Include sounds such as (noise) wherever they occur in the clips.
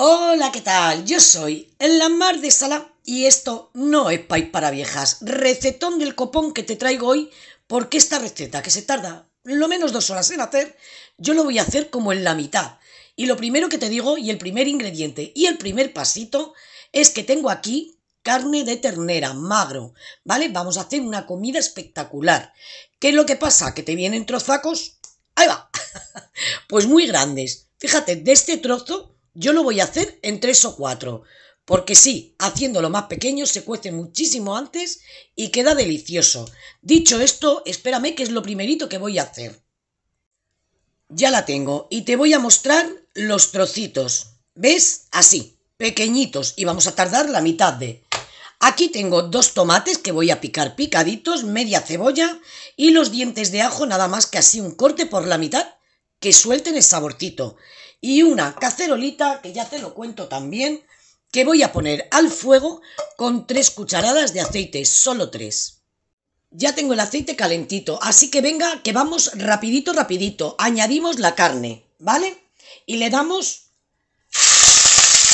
Hola, ¿qué tal? Yo soy la Mar de Sala y esto no es país para viejas. Recetón del copón que te traigo hoy, porque esta receta que se tarda lo menos dos horas en hacer, yo lo voy a hacer como en la mitad. Y lo primero que te digo, y el primer ingrediente y el primer pasito, es que tengo aquí carne de ternera, magro, ¿vale? Vamos a hacer una comida espectacular. ¿Qué es lo que pasa? Que te vienen trozacos, ahí va, (laughs) pues muy grandes. Fíjate, de este trozo yo lo voy a hacer en tres o cuatro, porque sí, haciéndolo más pequeño se cuece muchísimo antes y queda delicioso. Dicho esto, espérame que es lo primerito que voy a hacer. Ya la tengo y te voy a mostrar los trocitos. ¿Ves? Así, pequeñitos y vamos a tardar la mitad de... Aquí tengo dos tomates que voy a picar picaditos, media cebolla y los dientes de ajo nada más que así un corte por la mitad que suelten el saborcito Y una cacerolita, que ya te lo cuento también, que voy a poner al fuego con tres cucharadas de aceite, solo tres. Ya tengo el aceite calentito, así que venga, que vamos rapidito, rapidito. Añadimos la carne, ¿vale? Y le damos...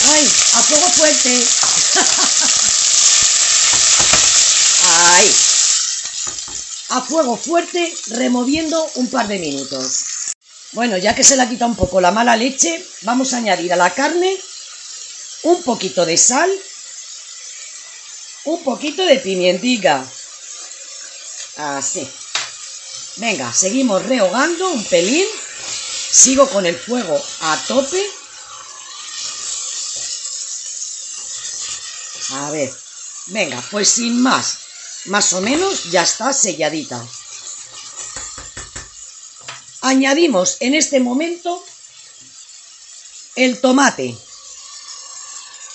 ¡Ay! A fuego fuerte. (laughs) ¡Ay! A fuego fuerte, removiendo un par de minutos. Bueno, ya que se le ha quitado un poco la mala leche, vamos a añadir a la carne un poquito de sal, un poquito de pimientica. Así. Venga, seguimos rehogando un pelín. Sigo con el fuego a tope. A ver. Venga, pues sin más. Más o menos ya está selladita añadimos en este momento el tomate.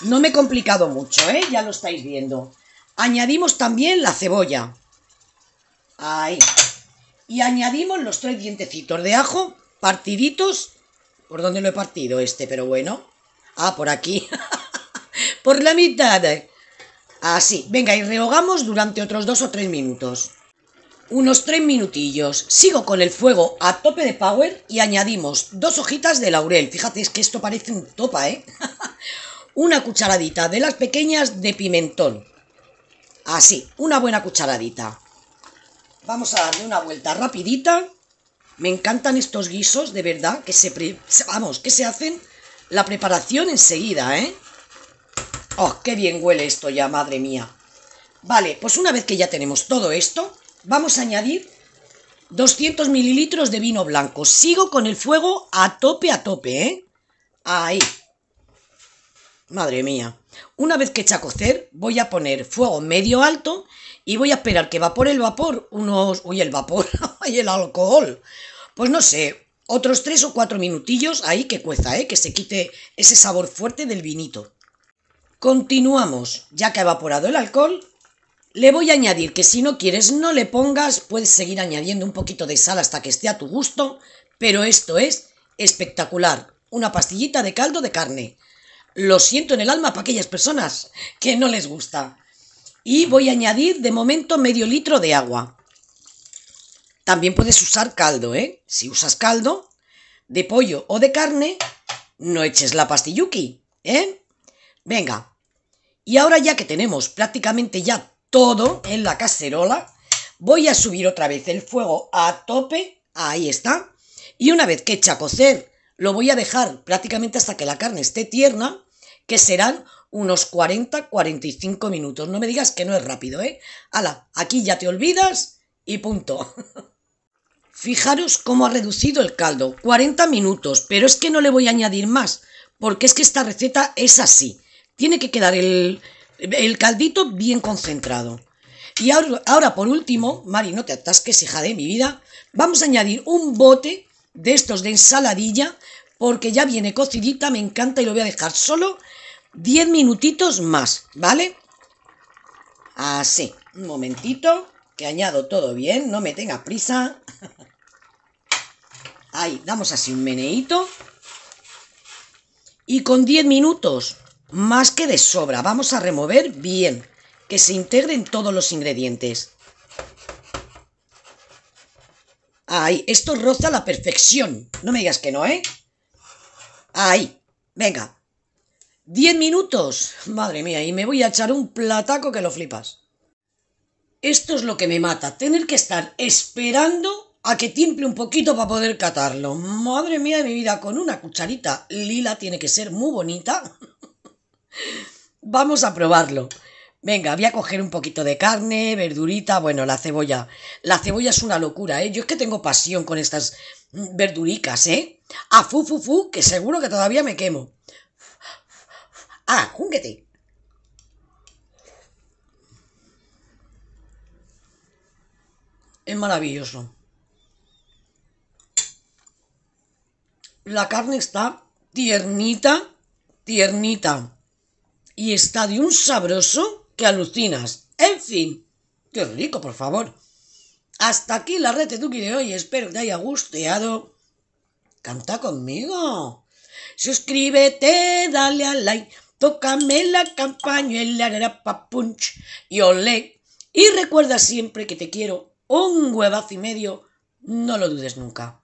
No me he complicado mucho, ¿eh? ya lo estáis viendo. Añadimos también la cebolla. Ahí. Y añadimos los tres dientecitos de ajo partiditos. ¿Por dónde lo he partido este? Pero bueno. Ah, por aquí. (laughs) por la mitad. Así. Venga, y rehogamos durante otros dos o tres minutos unos tres minutillos. Sigo con el fuego a tope de power y añadimos dos hojitas de laurel. Fíjate, es que esto parece un topa, ¿eh? (laughs) una cucharadita de las pequeñas de pimentón. Así, una buena cucharadita. Vamos a darle una vuelta rapidita. Me encantan estos guisos, de verdad, que se, vamos, que se hacen la preparación enseguida, ¿eh? ¡Oh, qué bien huele esto ya, madre mía! Vale, pues una vez que ya tenemos todo esto, vamos a añadir 200 mililitros de vino blanco. Sigo con el fuego a tope, a tope, ¿eh? Ahí. Madre mía. Una vez que echa a cocer, voy a poner fuego medio alto y voy a esperar que evapore el vapor unos... Uy, el vapor (laughs) y el alcohol. Pues no sé, otros tres o cuatro minutillos ahí que cueza, ¿eh? Que se quite ese sabor fuerte del vinito. Continuamos. Ya que ha evaporado el alcohol, le voy a añadir que si no quieres no le pongas, puedes seguir añadiendo un poquito de sal hasta que esté a tu gusto, pero esto es espectacular, una pastillita de caldo de carne. Lo siento en el alma para aquellas personas que no les gusta. Y voy a añadir de momento medio litro de agua. También puedes usar caldo, ¿eh? Si usas caldo de pollo o de carne, no eches la pastilluki, ¿eh? Venga. Y ahora ya que tenemos prácticamente ya todo en la cacerola. Voy a subir otra vez el fuego a tope. Ahí está. Y una vez que echa a cocer, lo voy a dejar prácticamente hasta que la carne esté tierna, que serán unos 40-45 minutos. No me digas que no es rápido, ¿eh? Hala, aquí ya te olvidas y punto. (laughs) Fijaros cómo ha reducido el caldo. 40 minutos, pero es que no le voy a añadir más, porque es que esta receta es así. Tiene que quedar el, el caldito bien concentrado. Y ahora, ahora por último, Mari, no te atasques, hija de mi vida, vamos a añadir un bote de estos de ensaladilla, porque ya viene cocidita, me encanta y lo voy a dejar solo 10 minutitos más, ¿vale? Así, un momentito, que añado todo bien, no me tenga prisa. (laughs) Ahí, damos así un meneíto. Y con 10 minutos más que de sobra, vamos a remover bien, que se integren todos los ingredientes. ¡Ay! esto roza la perfección. No me digas que no, ¿eh? ¡Ay! venga. Diez minutos. Madre mía, y me voy a echar un plataco que lo flipas. Esto es lo que me mata, tener que estar esperando a que tiemple un poquito para poder catarlo. Madre mía de mi vida, con una cucharita lila tiene que ser muy bonita. Vamos a probarlo. Venga, voy a coger un poquito de carne, verdurita, bueno, la cebolla. La cebolla es una locura, ¿eh? Yo es que tengo pasión con estas mm, verduricas, ¿eh? ¡Ah, fu, fu, fu, que seguro que todavía me quemo. Ah, júnguete. Es maravilloso. La carne está tiernita, tiernita y está de un sabroso que alucinas. En fin, qué rico, por favor. Hasta aquí la red de Tuki de hoy. Espero que te haya gustado. Canta conmigo. Suscríbete, dale al like, tócame la campaña, grapa punch y olé. Y recuerda siempre que te quiero un huevazo y medio. No lo dudes nunca.